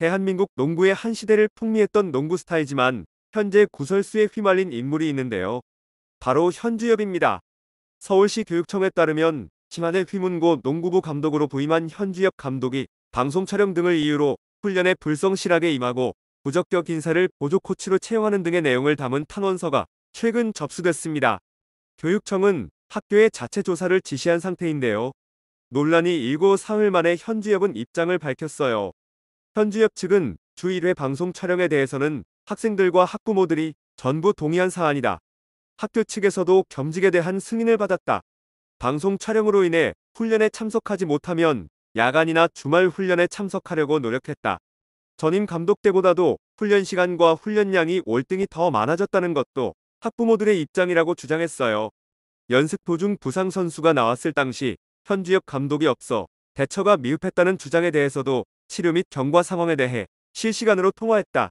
대한민국 농구의 한 시대를 풍미했던 농구 스타이지만 현재 구설수에 휘말린 인물이 있는데요. 바로 현주엽입니다. 서울시 교육청에 따르면 지난해 휘문고 농구부 감독으로 부임한 현주엽 감독이 방송 촬영 등을 이유로 훈련에 불성실하게 임하고 부적격 인사를 보조 코치로 채용하는 등의 내용을 담은 탄원서가 최근 접수됐습니다. 교육청은 학교에 자체 조사를 지시한 상태인데요. 논란이 일고 사흘 만에 현주엽은 입장을 밝혔어요. 현지협 측은 주 1회 방송 촬영에 대해서는 학생들과 학부모들이 전부 동의한 사안이다. 학교 측에서도 겸직에 대한 승인을 받았다. 방송 촬영으로 인해 훈련에 참석하지 못하면 야간이나 주말 훈련에 참석하려고 노력했다. 전임 감독 때보다도 훈련 시간과 훈련량이 월등히 더 많아졌다는 것도 학부모들의 입장이라고 주장했어요. 연습 도중 부상 선수가 나왔을 당시 현주엽 감독이 없어 대처가 미흡했다는 주장에 대해서도 치료 및 경과 상황에 대해 실시간으로 통화했다.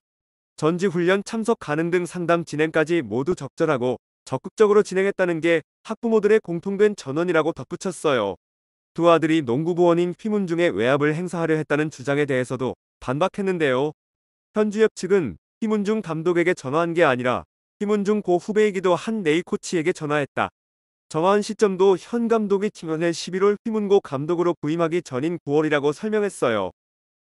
전지 훈련 참석 가능 등 상담 진행까지 모두 적절하고 적극적으로 진행했다는 게 학부모들의 공통된 전언이라고 덧붙였어요. 두 아들이 농구부원인 휘문중의 외압을 행사하려 했다는 주장에 대해서도 반박했는데요. 현주엽 측은 휘문중 감독에게 전화한 게 아니라 휘문중 고 후배이기도 한 네이 코치에게 전화했다. 전화한 시점도 현 감독이 팀원의 11월 휘문고 감독으로 부임하기 전인 9월이라고 설명했어요.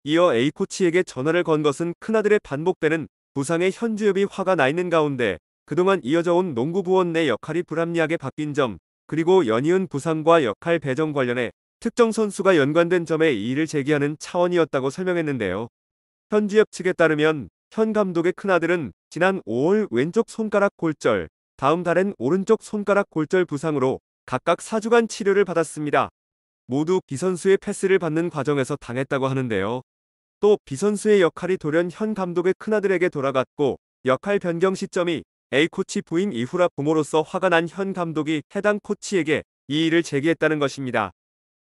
이어 A 코치에게 전화를 건 것은 큰아들의 반복되는 부상의 현주엽이 화가 나 있는 가운데 그동안 이어져 온 농구부원 내 역할이 불합리하게 바뀐 점 그리고 연이은 부상과 역할 배정 관련해 특정 선수가 연관된 점에 이의를 제기하는 차원이었다고 설명했는데요. 현주엽 측에 따르면 현 감독의 큰아들은 지난 5월 왼쪽 손가락 골절, 다음 달엔 오른쪽 손가락 골절 부상으로 각각 4주간 치료를 받았습니다. 모두 비선수의 패스를 받는 과정에서 당했다고 하는데요. 또 비선수의 역할이 돌연 현 감독의 큰아들에게 돌아갔고 역할 변경 시점이 A 코치 부임 이후라 부모로서 화가 난 현 감독이 해당 코치에게 이 일을 제기했다는 것입니다.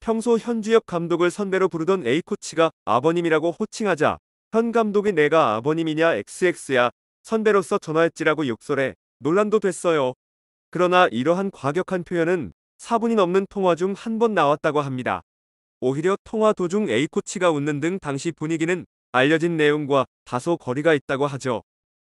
평소 현주엽 감독을 선배로 부르던 A 코치가 아버님이라고 호칭하자 현 감독이 내가 아버님이냐 XX야 선배로서 전화했지라고 욕설해 논란도 됐어요. 그러나 이러한 과격한 표현은 4분이 넘는 통화 중 한 번 나왔다고 합니다. 오히려 통화 도중 A 코치가 웃는 등 당시 분위기는 알려진 내용과 다소 거리가 있다고 하죠.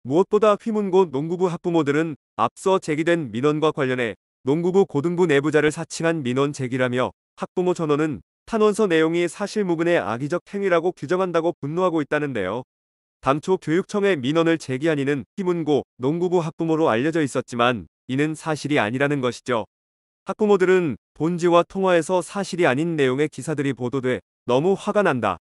무엇보다 휘문고 농구부 학부모들은 앞서 제기된 민원과 관련해 농구부 고등부 내부자를 사칭한 민원 제기라며 학부모 전원은 탄원서 내용이 사실무근의 악의적 행위라고 규정한다고 분노하고 있다는데요. 당초 교육청에 민원을 제기한 이는 휘문고 농구부 학부모로 알려져 있었지만 이는 사실이 아니라는 것이죠. 학부모들은 본지와 통화에서 사실이 아닌 내용의 기사들이 보도돼 너무 화가 난다.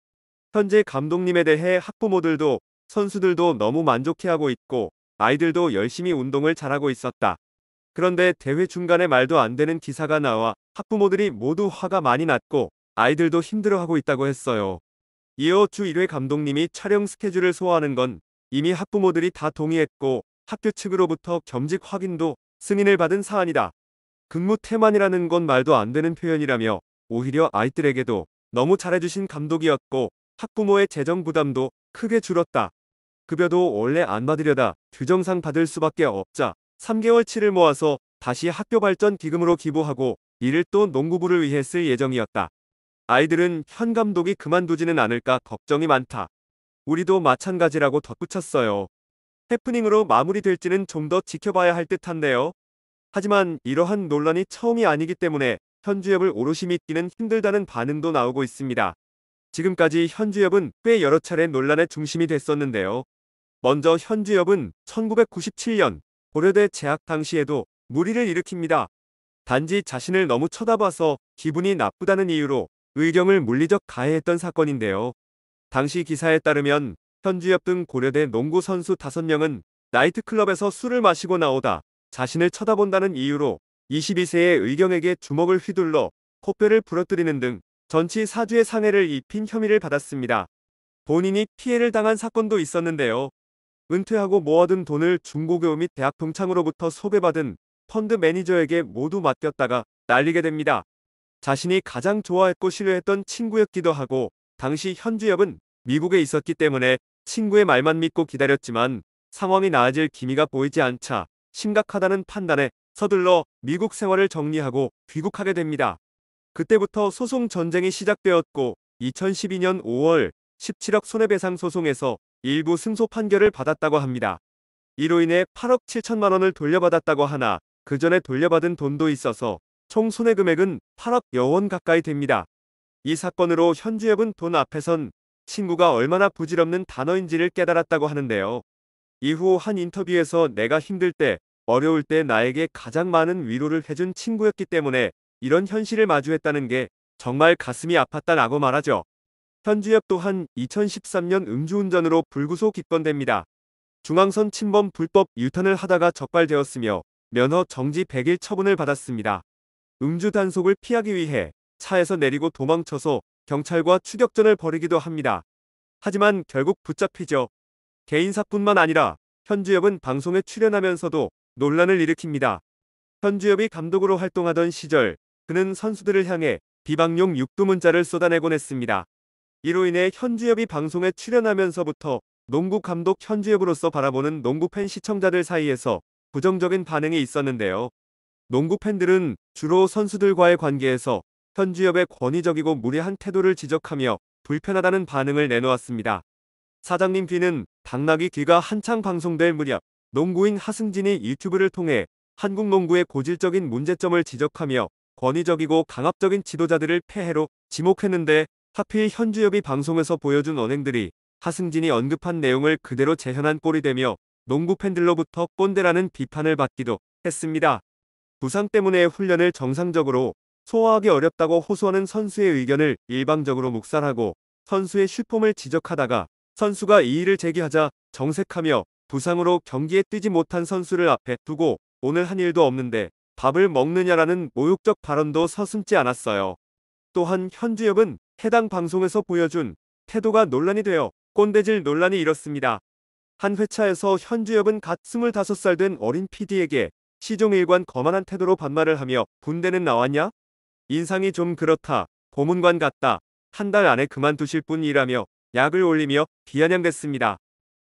현재 감독님에 대해 학부모들도 선수들도 너무 만족해하고 있고 아이들도 열심히 운동을 잘하고 있었다. 그런데 대회 중간에 말도 안 되는 기사가 나와 학부모들이 모두 화가 많이 났고 아이들도 힘들어하고 있다고 했어요. 이어 주 1회 감독님이 촬영 스케줄을 소화하는 건 이미 학부모들이 다 동의했고 학교 측으로부터 겸직 확인도 승인을 받은 사안이다. 근무 태만이라는 건 말도 안 되는 표현이라며 오히려 아이들에게도 너무 잘해주신 감독이었고 학부모의 재정 부담도 크게 줄었다. 급여도 원래 안 받으려다 규정상 받을 수밖에 없자 3개월치를 모아서 다시 학교 발전 기금으로 기부하고 이를 또 농구부를 위해 쓸 예정이었다. 아이들은 현 감독이 그만두지는 않을까 걱정이 많다. 우리도 마찬가지라고 덧붙였어요. 해프닝으로 마무리될지는 좀 더 지켜봐야 할 듯한데요. 하지만 이러한 논란이 처음이 아니기 때문에 현주엽을 오롯이 믿기는 힘들다는 반응도 나오고 있습니다. 지금까지 현주엽은 꽤 여러 차례 논란의 중심이 됐었는데요. 먼저 현주엽은 1997년 고려대 재학 당시에도 무리를 일으킵니다. 단지 자신을 너무 쳐다봐서 기분이 나쁘다는 이유로 의경을 물리적 가해했던 사건인데요. 당시 기사에 따르면 현주엽 등 고려대 농구 선수 5명은 나이트클럽에서 술을 마시고 나오다 자신을 쳐다본다는 이유로 22세의 의경에게 주먹을 휘둘러 코뼈를 부러뜨리는 등 전치 4주의 상해를 입힌 혐의를 받았습니다. 본인이 피해를 당한 사건도 있었는데요. 은퇴하고 모아둔 돈을 중고교 및 대학 동창으로부터 소배받은 펀드 매니저에게 모두 맡겼다가 날리게 됩니다. 자신이 가장 좋아했고 신뢰했던 친구였기도 하고 당시 현주엽은 미국에 있었기 때문에 친구의 말만 믿고 기다렸지만 상황이 나아질 기미가 보이지 않자 심각하다는 판단에 서둘러 미국 생활을 정리하고 귀국하게 됩니다. 그때부터 소송 전쟁이 시작되었고 2012년 5월 17억 손해배상 소송에서 일부 승소 판결을 받았다고 합니다. 이로 인해 8억 7천만 원을 돌려받았다고 하나 그 전에 돌려받은 돈도 있어서 총 손해 금액은 8억 여원 가까이 됩니다. 이 사건으로 현주엽은 돈 앞에선 친구가 얼마나 부질없는 단어인지를 깨달았다고 하는데요. 이후 한 인터뷰에서 내가 힘들 때, 어려울 때 나에게 가장 많은 위로를 해준 친구였기 때문에 이런 현실을 마주했다는 게 정말 가슴이 아팠다라고 말하죠. 현주엽 또한 2013년 음주운전으로 불구속 입건됩니다. 중앙선 침범 불법 유턴을 하다가 적발되었으며 면허 정지 100일 처분을 받았습니다. 음주 단속을 피하기 위해 차에서 내리고 도망쳐서 경찰과 추격전을 벌이기도 합니다. 하지만 결국 붙잡히죠. 개인사뿐만 아니라 현주엽은 방송에 출연하면서도 논란을 일으킵니다. 현주엽이 감독으로 활동하던 시절 그는 선수들을 향해 비방용 육두문자를 쏟아내곤 했습니다. 이로 인해 현주엽이 방송에 출연하면서부터 농구 감독 현주엽으로서 바라보는 농구 팬 시청자들 사이에서 부정적인 반응이 있었는데요. 농구 팬들은 주로 선수들과의 관계에서 현주엽의 권위적이고 무례한 태도를 지적하며 불편하다는 반응을 내놓았습니다. 사장님 뒤는 당나귀 귀가 한창 방송될 무렵 농구인 하승진이 유튜브를 통해 한국 농구의 고질적인 문제점을 지적하며 권위적이고 강압적인 지도자들을 폐해로 지목했는데 하필 현주엽이 방송에서 보여준 언행들이 하승진이 언급한 내용을 그대로 재현한 꼴이 되며 농구 팬들로부터 꼰대라는 비판을 받기도 했습니다. 부상 때문에 훈련을 정상적으로 소화하기 어렵다고 호소하는 선수의 의견을 일방적으로 묵살하고 선수의 슈폼을 지적하다가 선수가 이 일을 제기하자 정색하며 부상으로 경기에 뛰지 못한 선수를 앞에 두고 오늘 한 일도 없는데 밥을 먹느냐라는 모욕적 발언도 서슴지 않았어요. 또한 현주엽은 해당 방송에서 보여준 태도가 논란이 되어 꼰대질 논란이 일었습니다. 한 회차에서 현주엽은 갓 25살 된 어린 PD에게 시종일관 거만한 태도로 반말을 하며 군대는 나왔냐? 인상이 좀 그렇다. 고문관 같다. 한 달 안에 그만두실 뿐이라며 약을 올리며 비아냥됐습니다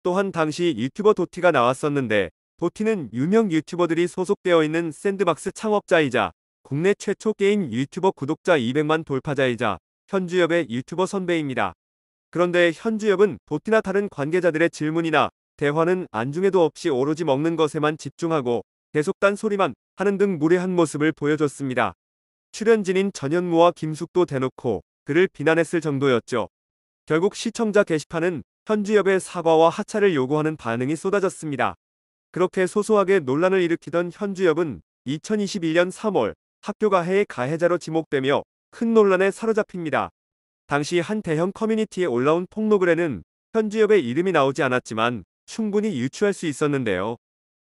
또한 당시 유튜버 도티가 나왔었는데 도티는 유명 유튜버들이 소속되어 있는 샌드박스 창업자이자 국내 최초 게임 유튜버 구독자 200만 돌파자이자 현주엽의 유튜버 선배입니다. 그런데 현주엽은 도티나 다른 관계자들의 질문이나 대화는 안중에도 없이 오로지 먹는 것에만 집중하고 계속 딴소리만 하는 등 무례한 모습을 보여줬습니다. 출연진인 전현무와 김숙도 대놓고 그를 비난했을 정도였죠. 결국 시청자 게시판은 현주협의 사과와 하차를 요구하는 반응이 쏟아졌습니다. 그렇게 소소하게 논란을 일으키던 현주엽은 2021년 3월 학교가 해의 가해자로 지목되며 큰 논란에 사로잡힙니다. 당시 한 대형 커뮤니티에 올라온 폭로글에는 현주엽의 이름이 나오지 않았지만 충분히 유추할 수 있었는데요.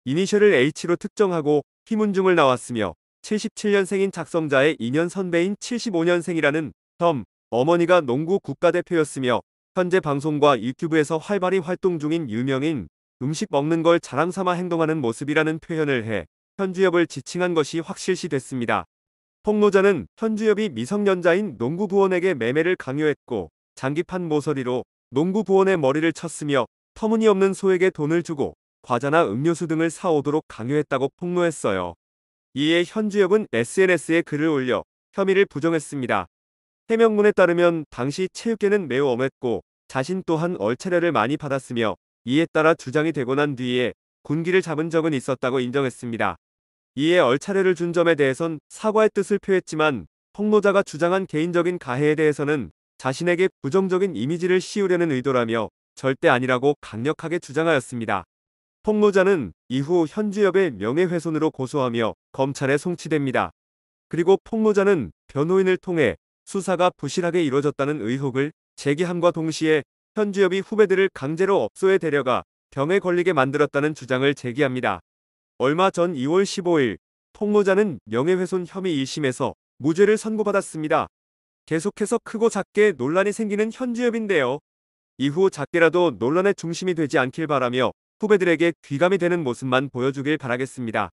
이니셜을 H로 특정하고 희문중을 나왔으며 77년생인 작성자의 2년 선배인 75년생이라는 덤, 어머니가 농구 국가대표였으며 현재 방송과 유튜브에서 활발히 활동 중인 유명인 음식 먹는 걸 자랑삼아 행동하는 모습이라는 표현을 해 현주엽을 지칭한 것이 확실시 됐습니다. 폭로자는 현주엽이 미성년자인 농구부원에게 매매를 강요했고 장기판 모서리로 농구부원의 머리를 쳤으며 터무니없는 소에게 돈을 주고 과자나 음료수 등을 사오도록 강요했다고 폭로했어요. 이에 현주엽은 SNS에 글을 올려 혐의를 부정했습니다. 해명문에 따르면 당시 체육계는 매우 엄했고 자신 또한 얼차례를 많이 받았으며 이에 따라 주장이 되고 난 뒤에 군기를 잡은 적은 있었다고 인정했습니다. 이에 얼차례를준 점에 대해선 사과의 뜻을 표했지만 폭로자가 주장한 개인적인 가해에 대해서는 자신에게 부정적인 이미지를 씌우려는 의도라며 절대 아니라고 강력하게 주장하였습니다. 폭로자는 이후 현주엽의 명예훼손으로 고소하며 검찰에 송치됩니다. 그리고 폭로자는 변호인을 통해 수사가 부실하게 이뤄졌다는 의혹을 제기함과 동시에 현주엽이 후배들을 강제로 업소에 데려가 병에 걸리게 만들었다는 주장을 제기합니다. 얼마 전 2월 15일 통로자는 명예훼손 혐의 1심에서 무죄를 선고받았습니다. 계속해서 크고 작게 논란이 생기는 현주엽인데요. 이후 작게라도 논란의 중심이 되지 않길 바라며 후배들에게 귀감이 되는 모습만 보여주길 바라겠습니다.